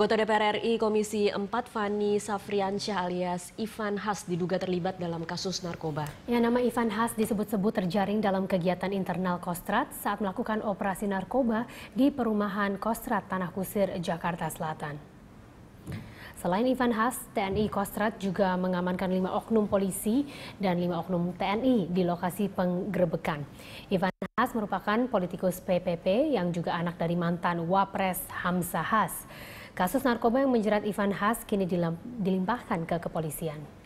Anggota DPR RI Komisi 4 Fani Safriansyah alias Ivan Has diduga terlibat dalam kasus narkoba. Ya, nama Ivan Has disebut-sebut terjaring dalam kegiatan internal Kostrat saat melakukan operasi narkoba di perumahan Kostrat Tanah Kusir, Jakarta Selatan. Selain Ivan Has, TNI Kostrat juga mengamankan lima oknum polisi dan lima oknum TNI di lokasi penggerebekan. Ivan Has merupakan politikus PPP yang juga anak dari mantan Wapres Hamzah Has. Kasus narkoba yang menjerat Ivan Has kini dilimpahkan ke kepolisian.